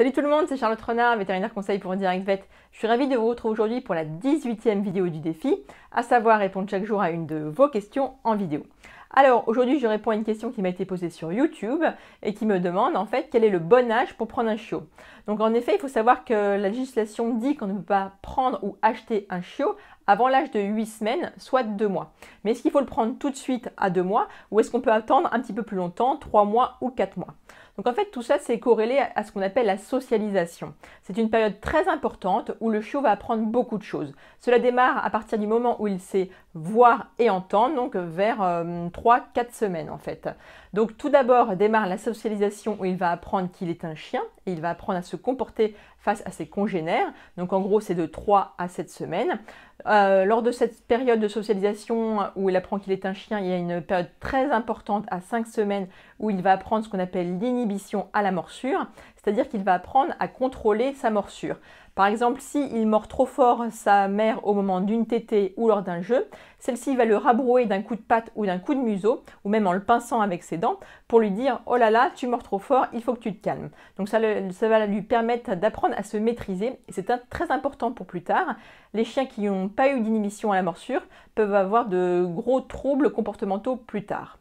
Salut tout le monde, c'est Charlotte Renard, vétérinaire conseil pour Direct Vet. Je suis ravie de vous retrouver aujourd'hui pour la 18e vidéo du défi, à savoir répondre chaque jour à une de vos questions en vidéo. Alors aujourd'hui, je réponds à une question qui m'a été posée sur YouTube et qui me demande en fait quel est le bon âge pour prendre un chiot. Donc en effet, il faut savoir que la législation dit qu'on ne peut pas prendre ou acheter un chiot avant l'âge de 8 semaines, soit 2 mois. Mais est-ce qu'il faut le prendre tout de suite à 2 mois ou est-ce qu'on peut attendre un petit peu plus longtemps, 3 mois ou 4 mois donc en fait, tout ça, c'est corrélé à ce qu'on appelle la socialisation. C'est une période très importante où le chiot va apprendre beaucoup de choses. Cela démarre à partir du moment où il sait voir et entendre, donc euh, vers 3-4 euh, semaines en fait. Donc tout d'abord démarre la socialisation où il va apprendre qu'il est un chien il va apprendre à se comporter face à ses congénères. Donc en gros, c'est de 3 à 7 semaines. Euh, lors de cette période de socialisation où il apprend qu'il est un chien, il y a une période très importante à 5 semaines où il va apprendre ce qu'on appelle l'inhibition à la morsure c'est-à-dire qu'il va apprendre à contrôler sa morsure. Par exemple, s'il mord trop fort sa mère au moment d'une tétée ou lors d'un jeu, celle-ci va le rabrouer d'un coup de patte ou d'un coup de museau, ou même en le pinçant avec ses dents, pour lui dire Oh là là, tu mords trop fort, il faut que tu te calmes. Donc ça, va lui permettre d'apprendre à se maîtriser, et c'est très important pour plus tard. Les chiens qui n'ont pas eu d'inhibition à la morsure peuvent avoir de gros troubles comportementaux plus tard.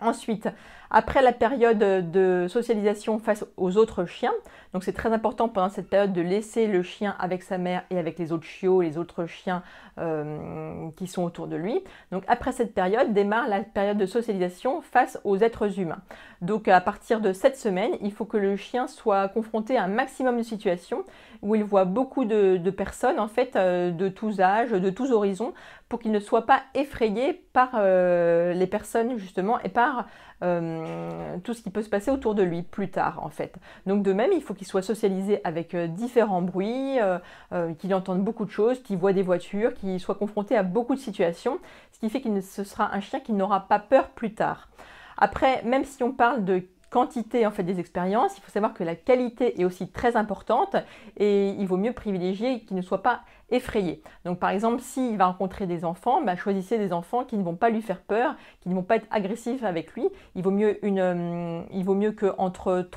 Ensuite, après la période de socialisation face aux autres chiens. Donc c'est très important pendant cette période de laisser le chien avec sa mère et avec les autres chiots, les autres chiens euh, qui sont autour de lui. Donc après cette période démarre la période de socialisation face aux êtres humains. Donc à partir de cette semaine, il faut que le chien soit confronté à un maximum de situations où il voit beaucoup de, personnes en fait euh, de tous âges, de tous horizons, pour qu'il ne soit pas effrayé par euh, les personnes justement et par euh, tout ce qui peut se passer autour de lui plus tard en fait. Donc de même, il faut qu'il soit socialisé avec euh, différents bruits, euh, qu'il entende beaucoup de choses, qu'il voit des voitures, qu'il soit confronté à beaucoup de situations, ce qui fait qu'il ce sera un chien qui n'aura pas peur plus tard. Après, même si on parle de quantité en fait des expériences, il faut savoir que la qualité est aussi très importante et il vaut mieux privilégier qu'il ne soit pas effrayé. Donc par exemple, s'il va rencontrer des enfants, bah, choisissez des enfants qui ne vont pas lui faire peur, qui ne vont pas être agressifs avec lui. Il vaut mieux, une, euh, que entre,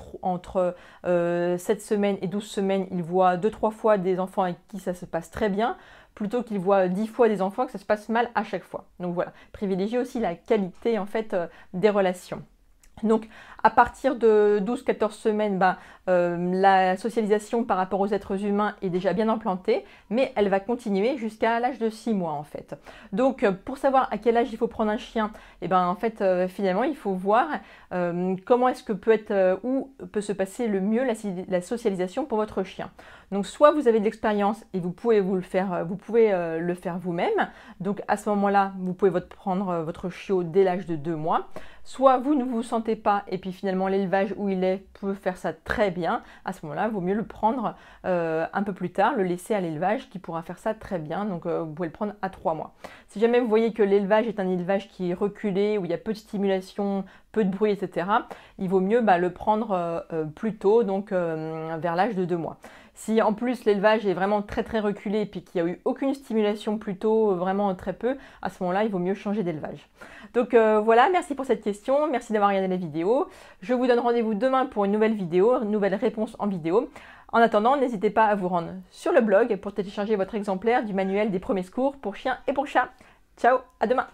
7 euh, semaines et 12 semaines, il voit 2-3 fois des enfants avec qui ça se passe très bien plutôt qu'il voit 10 fois des enfants que ça se passe mal à chaque fois. Donc voilà, privilégiez aussi la qualité en fait euh, des relations. Donc à partir de 12-14 semaines, bah, euh, la socialisation par rapport aux êtres humains est déjà bien implantée, mais elle va continuer jusqu'à l'âge de 6 mois en fait. Donc euh, pour savoir à quel âge il faut prendre un chien, et eh ben en fait euh, finalement il faut voir comment est-ce que peut être où peut se passer le mieux la, socialisation pour votre chien. Donc soit vous avez de l'expérience et vous pouvez vous le faire, vous pouvez le faire vous-même. Donc à ce moment-là, vous pouvez prendre votre chiot dès l'âge de 2 mois. Soit vous ne vous sentez pas et puis finalement l'élevage où il est peut faire ça très bien. À ce moment-là, il vaut mieux le prendre euh, un peu plus tard, le laisser à l'élevage qui pourra faire ça très bien. Donc euh, vous pouvez le prendre à 3 mois. Si jamais vous voyez que l'élevage est un élevage qui est reculé, où il y a peu de stimulation, peu de bruit, etc., il vaut mieux bah, le prendre euh, plus tôt, donc vers l'âge de deux mois. Si en plus l'élevage est vraiment très très reculé et puis qu'il n'y a eu aucune stimulation plutôt, euh, vraiment très peu, à ce moment-là, il vaut mieux changer d'élevage. Donc euh, voilà, merci pour cette question, merci d'avoir regardé la vidéo. Je vous donne rendez-vous demain pour une nouvelle vidéo, une nouvelle réponse en vidéo. En attendant, n'hésitez pas à vous rendre sur le blog pour télécharger votre exemplaire du manuel des premiers secours pour chiens et pour chats. Ciao, à demain